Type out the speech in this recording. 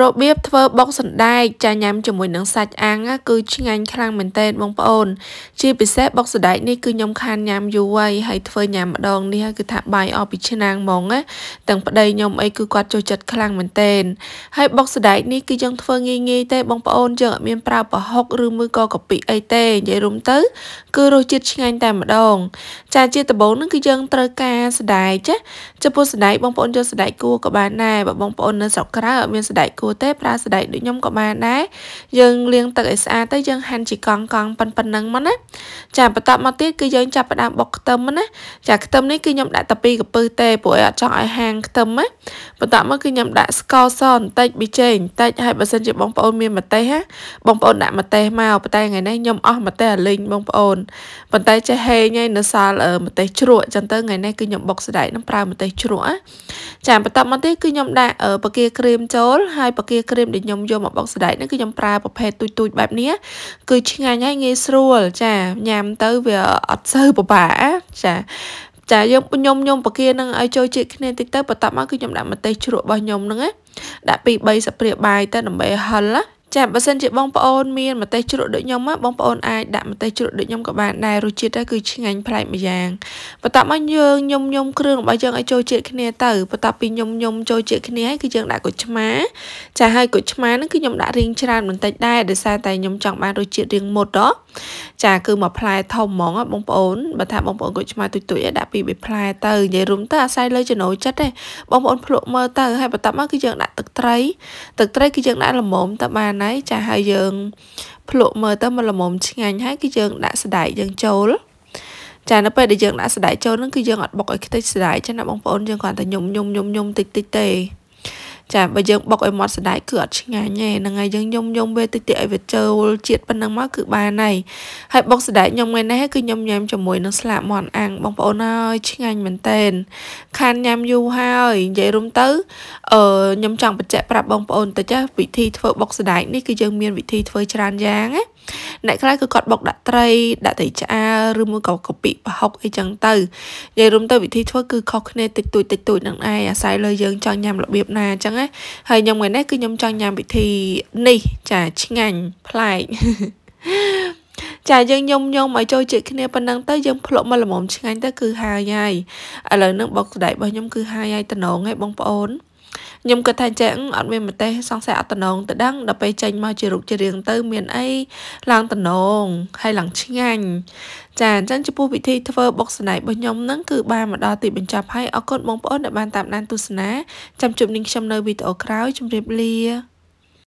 របៀបធ្វើបុកសណ្ដែកចាញ់ញ៉ាំជាមួយនឹងសាច់អាំងគឺឆ្ងាញ់ខ្លាំងមែនទែនបងប្អូន ជាពិសេសបុកសណ្ដែកនេះគឺខ្ញុំខានញ៉ាំយូរហើយហើយធ្វើញ៉ាំម្ដងនេះគឺថាបាយអស់ពីឆ្នាំងហ្មងណាទាំងប្តីខ្ញុំអីគឺគាត់ចូលចិត្តខ្លាំងមែនទែនហើយបុកសណ្ដែកនេះគឺយើងធ្វើងាយងាយទេបងប្អូនយើងអត់មានប្រើប្រហុកឬមួយក៏កាពិអីទេនិយាយរួមទៅគឺរសជាតិឆ្ងាញ់តែម្ដងចាជាដំបូងនឹងគឺយើងត្រូវការសណ្ដែកចាចំពោះសណ្ដែកបងប្អូនយកសណ្ដែកគួរក៏បានដែរបើបងប្អូននៅស្រុកក្រៅអត់មានសណ្ដែកគួរទេប្រើសណ្ដែកដូចខ្ញុំក៏បានដែរយើងលាងទឹកឲ្យស្អាតទៅយើងហាន់ជាកង់កង់ប៉ុណ្ណឹងមកណាចាបន្តមកទៀតគឺយើងចាប់ផ្ដើមបុកខ្ទឹមណាចាខ្ទឹមនេះគឺខ្ញុំដាក់តែ2កំពឹសទេព្រោះឲ្យអត់ចង់ឲ្យហាងខ្ទឹមណាបន្តមកគឺខ្ញុំដាក់ស្ករសបន្តិចប៊ីចេងបន្តិចហើយបើសិនជាបងប្អូនមានម្ទេសណាបងប្អូនដាក់ម្ទេសមកប៉ុន្តែថ្ងៃនេះខ្ញុំអស់ម្ទេសអាលីងបងប្អូនប៉ុន្តែចេះហេងឯនៅសាលម្ទេសជ្រក់ចឹងទៅថ្ងៃនេះគឺខ្ញុំបុកសណ្ដែកនឹងប្រើម្ទេសជ្រក់ណាចាបន្តមកទៀតគឺខ្ញុំដាក់ប្រគាក្រៀមចូលហើយប្រគាក្រៀមដែលខ្ញុំយកមកបុកសណ្ដែកនេះគឺខ្ញុំប្រើប្រភេទទូចទូចបែបនេះគឺឆ្ងាញ់ហើយងាយស្រួលចាញ៉ាំទៅវាអត់សូវពិបាកចាចាយើងខ្ញុំខ្ញុំប្រគានឹងឲ្យចូលជាតិគ្នាតិចទៅបន្ទាប់មកគឺខ្ញុំដាក់ម្ទេសជ្រក់របស់ខ្ញុំហ្នឹងណាដាក់ពី3ស្លាបព្រាបាយទៅដើម្បីហិលណាចាបើសិនជាបងប្អូនមានម្ទេសជ្រក់ដូចខ្ញុំមកបងប្អូនអាចដាក់ម្ទេសជ្រក់ដូចខ្ញុំក៏បានដែររសជាតិតែគឺឆ្ងាញ់ប្លែកម្យ៉ាងបន្ទាប់មកយើងញុំញុំគ្រឿងរបស់យើងឲ្យចូលជាតិគ្នាទៅបន្ទាប់ពីញុំញុំចូលជាតិគ្នាហើយគឺយើងដាក់ក្រូចឆ្មា ចាហើយក្រូចឆ្មាហ្នឹងគឺខ្ញុំដាក់រៀងច្រើនបន្តិចដែរដោយសារតែខ្ញុំចង់បានរសជាតិរៀងមុតដល់ចាគឺមួយផ្លែធំហ្មងបងប្អូនបើថាបងប្អូនគាត់ឆ្មាទុយទុយដាក់ពីរបីផ្លែទៅនិយាយរួមទៅអាស្រ័យលើចំណូលចិត្តទេបងប្អូនភ្លក់មើលទៅហើយបន្ទាប់មកគឺយើងដាក់ទឹកត្រីទឹកត្រីគឺយើងដាក់ល្មមទៅបានណៃចាហើយយើង ភ្លក់មើលទៅមកល្មមឆ្ងាញ់ហើយគឺយើង ដាក់សណ្ដែកយើងចូលចានៅពេលដែលយើងដាក់សណ្ដែកចូលនឹងគឺយើងអត់បុកឲ្យខ្ទេចសណ្ដែកចឹងណាបងប្អូនយើងគ្រាន់តែញុំញុំញុំញុំតិចតិចទេចាបើយើងបុកឲ្យម៉ត់សណ្ដែកគឺអត់ឆ្ងាញ់ទេហ្នឹងហើយយើងយំយំវាតិចតិចឲ្យវាចូលជាតិប៉ុណ្ណឹងមក គឺបានហើយហើយបុកសណ្ដែកខ្ញុំថ្ងៃនេះគឺខ្ញុំញ៉ាំជាមួយនឹងស្លាបមាន់អាំងបងប្អូនអើយឆ្ងាញ់មែនតើខានញ៉ាំយូរហើយនិយាយរួមទៅអឺខ្ញុំចង់បញ្ជាក់ប្រាប់បងប្អូនតិចវិធីធ្វើបុកសណ្ដែកនេះគឺយើងមានវិធីធ្វើច្រើនយ៉ាងណាអ្នកខ្លះគឺគាត់បុកដាក់ត្រីដាក់ត្រីឆ្អើឬមួយក៏កាពិប្រហុកអីចឹងទៅនិយាយរួមទៅវិធីធ្វើគឺខុសគ្នាតិចតួចតិចតួចនឹងឯងអាស្រ័យលើយើងចង់ញ៉ាំរបៀបណាចឹងណាហើយខ្ញុំថ្ងៃនេះគឺខ្ញុំចង់ញ៉ាំវិធីនេះចាឆ្ងាញ់ប្លែកចាយើងញុំញោមឲ្យចូលចិត្តគ្នាប៉ុណ្ណឹងទៅយើងភ្លក់មកល្មមឆ្ងាញ់ទៅគឺហើយហើយឥឡូវនឹងបុកស្ដែករបស់ខ្ញុំគឺហើយហើយតំណងឯងបងប្អូនខ្ញុំគិតថាចឹងអត់មានប្រទេសសង្ស័យអត់តំណងទៅដឹងដល់ពេលចេញមកជារុកជារៀងទៅមានអីឡើងតំណងហើយឡើងឆ្ងាញ់ចាអញ្ចឹងចំពោះវិធីធ្វើបុកស្នៃរបស់ខ្ញុំហ្នឹងគឺបានមកដល់ទីបញ្ចប់ហើយអរគុណបងប្អូនដែលបានតាមដានទស្សនា ចាំជួបនឹងខ្ញុំនៅវីដេអូក្រោយជម្រាបលា